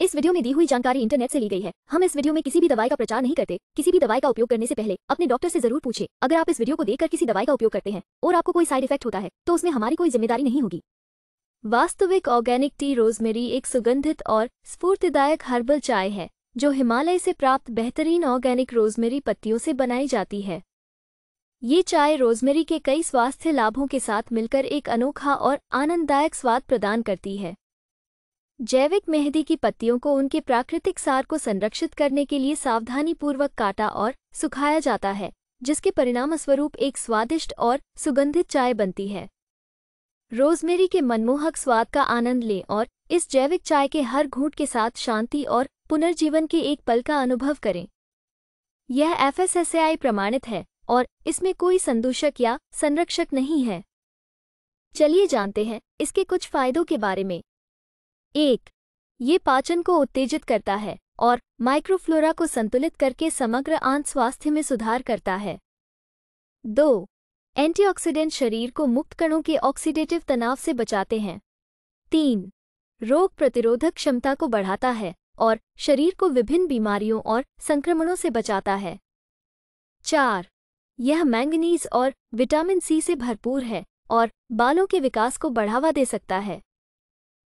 इस वीडियो में दी हुई जानकारी इंटरनेट से ली गई है हम इस वीडियो में किसी भी दवाई का प्रचार नहीं करते किसी भी दवाई का उपयोग करने से पहले अपने डॉक्टर से जरूर पूछे अगर आप इस वीडियो को देखकर किसी दवाई का उपयोग करते हैं और आपको कोई साइड इफेक्ट होता है तो उसमें हमारी कोई जिम्मेदारी नहीं होगी वास्तविक ऑर्गेनिक टी रोजमेरी एक सुगंधित और स्फूर्तिदायक हर्बल चाय है जो हिमालय से प्राप्त बेहतरीन ऑर्गेनिक रोजमेरी पत्तियों से बनाई जाती है ये चाय रोजमेरी के कई स्वास्थ्य लाभों के साथ मिलकर एक अनोखा और आनंददायक स्वाद प्रदान करती है जैविक मेहंदी की पत्तियों को उनके प्राकृतिक सार को संरक्षित करने के लिए सावधानीपूर्वक काटा और सुखाया जाता है जिसके परिणामस्वरूप एक स्वादिष्ट और सुगंधित चाय बनती है रोजमेरी के मनमोहक स्वाद का आनंद लें और इस जैविक चाय के हर घूट के साथ शांति और पुनर्जीवन के एक पल का अनुभव करें यह एफएसएसएआई प्रमाणित है और इसमें कोई संदूषक या संरक्षक नहीं है चलिए जानते हैं इसके कुछ फायदों के बारे में एक ये पाचन को उत्तेजित करता है और माइक्रोफ्लोरा को संतुलित करके समग्र आंत स्वास्थ्य में सुधार करता है दो एंटीऑक्सीडेंट शरीर को मुक्त कणों के ऑक्सीडेटिव तनाव से बचाते हैं तीन रोग प्रतिरोधक क्षमता को बढ़ाता है और शरीर को विभिन्न बीमारियों और संक्रमणों से बचाता है चार यह मैंगनीज और विटामिन सी से भरपूर है और बालों के विकास को बढ़ावा दे सकता है